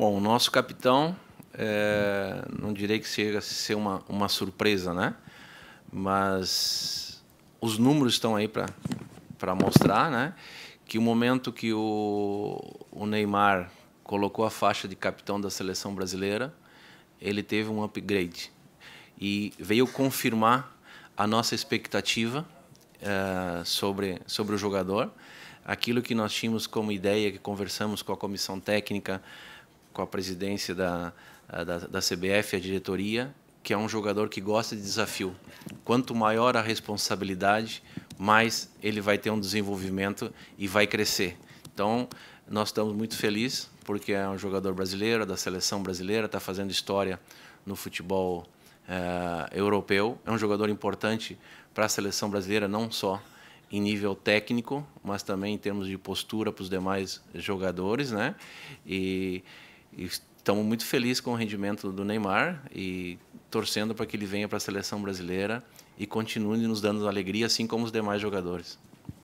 Bom, o nosso capitão, é, não direi que chega a ser uma, uma surpresa, né? Mas os números estão aí para mostrar, né? Que o momento que o, o Neymar colocou a faixa de capitão da seleção brasileira, ele teve um upgrade e veio confirmar a nossa expectativa é, sobre, sobre o jogador, aquilo que nós tínhamos como ideia, que conversamos com a comissão técnica, com a presidência da, da, da CBF, a diretoria, que é um jogador que gosta de desafio. Quanto maior a responsabilidade, mais ele vai ter um desenvolvimento e vai crescer. Então, nós estamos muito felizes, porque é um jogador brasileiro, da seleção brasileira, está fazendo história no futebol é, europeu. É um jogador importante para a seleção brasileira, não só em nível técnico, mas também em termos de postura para os demais jogadores. Né? E e estamos muito felizes com o rendimento do Neymar e torcendo para que ele venha para a seleção brasileira e continue nos dando alegria, assim como os demais jogadores.